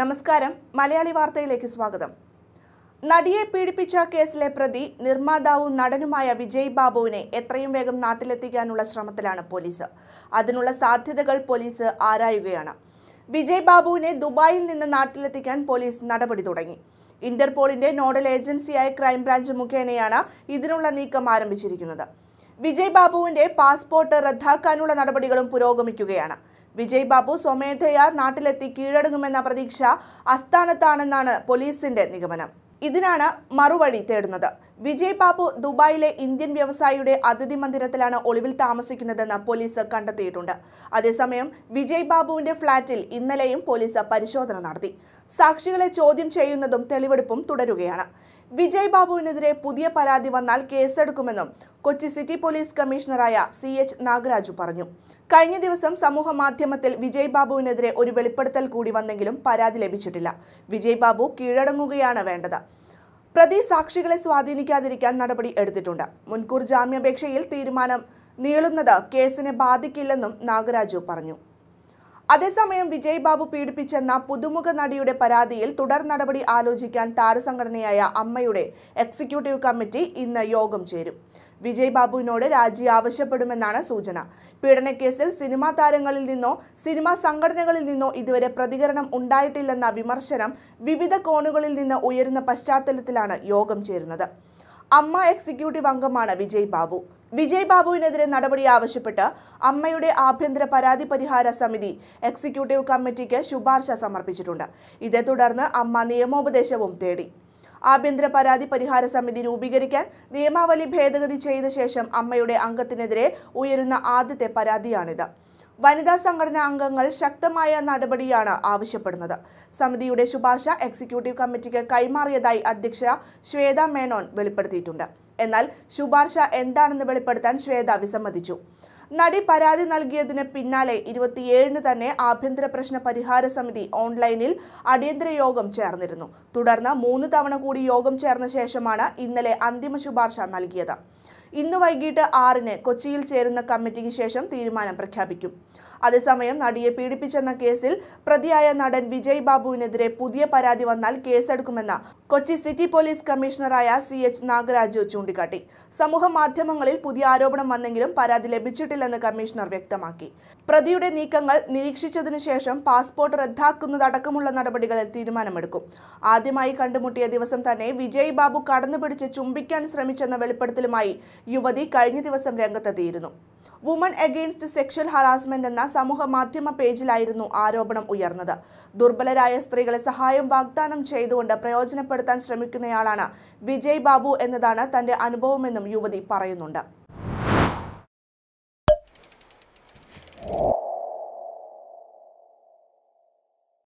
നമസ്കാരം മലയാളി വാർത്തയിലേക്ക് സ്വാഗതം നടിയെ പീഡിപ്പിച്ച കേസിലെ പ്രതി നിർമ്മാതാവും നടനുമായ വിജയ് ബാബുവിനെ എത്രയും വേഗം നാട്ടിലെത്തിക്കാനുള്ള ശ്രമത്തിലാണ് പോലീസ് അതിനുള്ള സാധ്യതകൾ പോലീസ് ആരായുകയാണ് വിജയ് ബാബുവിനെ ദുബായിൽ നിന്ന് നാട്ടിലെത്തിക്കാൻ പോലീസ് നടപടി തുടങ്ങി ഇന്റർപോളിന്റെ നോഡൽ ഏജൻസിയായ ക്രൈംബ്രാഞ്ച് മുഖേനയാണ് ഇതിനുള്ള നീക്കം ആരംഭിച്ചിരിക്കുന്നത് വിജയ് ബാബുവിന്റെ പാസ്പോർട്ട് റദ്ദാക്കാനുള്ള നടപടികളും പുരോഗമിക്കുകയാണ് വിജയ് ബാബു സ്വമേധയാ നാട്ടിലെത്തി കീഴടങ്ങുമെന്ന പ്രതീക്ഷ അസ്ഥാനത്താണെന്നാണ് പോലീസിന്റെ നിഗമനം ഇതിനാണ് മറുവഴി തേടുന്നത് വിജയ് ബാബു ദുബായിലെ ഇന്ത്യൻ വ്യവസായിയുടെ അതിഥി മന്ദിരത്തിലാണ് ഒളിവിൽ താമസിക്കുന്നതെന്ന് പോലീസ് കണ്ടെത്തിയിട്ടുണ്ട് അതേസമയം വിജയ് ബാബുവിന്റെ ഫ്ളാറ്റിൽ ഇന്നലെയും പോലീസ് പരിശോധന നടത്തി സാക്ഷികളെ ചോദ്യം ചെയ്യുന്നതും തെളിവെടുപ്പും തുടരുകയാണ് വിജയ് ബാബുവിനെതിരെ പുതിയ പരാതി വന്നാൽ കേസെടുക്കുമെന്നും കൊച്ചി സിറ്റി പോലീസ് കമ്മീഷണറായ സി എച്ച് നാഗരാജു പറഞ്ഞു കഴിഞ്ഞ ദിവസം സമൂഹ മാധ്യമത്തിൽ വിജയ് ബാബുവിനെതിരെ ഒരു വെളിപ്പെടുത്തൽ കൂടി വന്നെങ്കിലും പരാതി ലഭിച്ചിട്ടില്ല വിജയ് ബാബു കീഴടങ്ങുകയാണ് വേണ്ടത് പ്രതി സാക്ഷികളെ സ്വാധീനിക്കാതിരിക്കാൻ നടപടി എടുത്തിട്ടുണ്ട് മുൻകൂർ ജാമ്യാപേക്ഷയിൽ തീരുമാനം നീളുന്നത് കേസിനെ ബാധിക്കില്ലെന്നും നാഗരാജു പറഞ്ഞു അതേസമയം വിജയ് ബാബു പീഡിപ്പിച്ചെന്ന പുതുമുഖ നടിയുടെ പരാതിയിൽ തുടർ നടപടി ആലോചിക്കാൻ താരസംഘടനയായ അമ്മയുടെ എക്സിക്യൂട്ടീവ് കമ്മിറ്റി ഇന്ന് യോഗം ചേരും വിജയ് ബാബുവിനോട് രാജി ആവശ്യപ്പെടുമെന്നാണ് സൂചന പീഡനക്കേസിൽ സിനിമാ താരങ്ങളിൽ നിന്നോ സിനിമാ സംഘടനകളിൽ നിന്നോ ഇതുവരെ പ്രതികരണം ഉണ്ടായിട്ടില്ലെന്ന വിമർശനം വിവിധ കോണുകളിൽ നിന്ന് ഉയരുന്ന പശ്ചാത്തലത്തിലാണ് യോഗം ചേരുന്നത് അമ്മ എക്സിക്യൂട്ടീവ് അംഗമാണ് വിജയ് ബാബു വിജയ് ബാബുവിനെതിരെ നടപടി ആവശ്യപ്പെട്ട് അമ്മയുടെ ആഭ്യന്തര പരാതി പരിഹാര സമിതി എക്സിക്യൂട്ടീവ് കമ്മിറ്റിക്ക് ശുപാർശ സമർപ്പിച്ചിട്ടുണ്ട് ഇതേ തുടർന്ന് അമ്മ നിയമോപദേശവും തേടി ആഭ്യന്തര പരാതി പരിഹാര സമിതി രൂപീകരിക്കാൻ നിയമാവലി ഭേദഗതി ചെയ്ത ശേഷം അമ്മയുടെ അംഗത്തിനെതിരെ ഉയരുന്ന ആദ്യത്തെ പരാതിയാണിത് വനിതാ സംഘടനാ അംഗങ്ങൾ ശക്തമായ നടപടിയാണ് ആവശ്യപ്പെടുന്നത് സമിതിയുടെ ശുപാർശ എക്സിക്യൂട്ടീവ് കമ്മിറ്റിക്ക് കൈമാറിയതായി അധ്യക്ഷ ശ്വേത മേനോൻ വെളിപ്പെടുത്തിയിട്ടുണ്ട് എന്നാൽ ശുപാർശ എന്താണെന്ന് വെളിപ്പെടുത്താൻ ശ്വേത വിസമ്മതിച്ചു നടി പരാതി നൽകിയതിന് പിന്നാലെ ഇരുപത്തിയേഴിന് തന്നെ ആഭ്യന്തര പ്രശ്ന പരിഹാര സമിതി ഓൺലൈനിൽ അടിയന്തര യോഗം ചേർന്നിരുന്നു തുടർന്ന് മൂന്ന് തവണ കൂടി യോഗം ചേർന്ന ശേഷമാണ് ഇന്നലെ അന്തിമ ശുപാർശ നൽകിയത് ഇന്ന് വൈകിട്ട് ആറിന് കൊച്ചിയിൽ ചേരുന്ന കമ്മിറ്റിക്ക് ശേഷം തീരുമാനം പ്രഖ്യാപിക്കും അതേസമയം നടിയെ പീഡിപ്പിച്ചെന്ന കേസിൽ പ്രതിയായ നടൻ വിജയ് ബാബുവിനെതിരെ പുതിയ പരാതി വന്നാൽ കേസെടുക്കുമെന്ന് കൊച്ചി സിറ്റി പോലീസ് കമ്മീഷണറായ സി എച്ച് നാഗരാജു ചൂണ്ടിക്കാട്ടി സമൂഹ മാധ്യമങ്ങളിൽ പുതിയ ആരോപണം വന്നെങ്കിലും പരാതി ലഭിച്ചിട്ടില്ലെന്ന് കമ്മീഷണർ വ്യക്തമാക്കി പ്രതിയുടെ നീക്കങ്ങൾ നിരീക്ഷിച്ചതിനു ശേഷം പാസ്പോർട്ട് റദ്ദാക്കുന്നതടക്കമുള്ള നടപടികളിൽ തീരുമാനമെടുക്കും ആദ്യമായി കണ്ടുമുട്ടിയ ദിവസം തന്നെ വിജയ് ബാബു കടന്നുപിടിച്ച് ചുംബിക്കാൻ ശ്രമിച്ചെന്ന വെളിപ്പെടുത്തലുമായി യുവതി കഴിഞ്ഞ ദിവസം രംഗത്തെത്തിയിരുന്നു വുമൺ അഗെയിൻസ്റ്റ് സെക്ഷൽ ഹറാസ്മെന്റ് എന്ന സമൂഹ മാധ്യമ പേജിലായിരുന്നു ആരോപണം ഉയർന്നത് ദുർബലരായ സ്ത്രീകളെ സഹായം വാഗ്ദാനം ചെയ്തുകൊണ്ട് പ്രയോജനപ്പെടുത്താൻ ശ്രമിക്കുന്നയാളാണ് വിജയ് ബാബു എന്നതാണ് തന്റെ അനുഭവമെന്നും യുവതി പറയുന്നുണ്ട്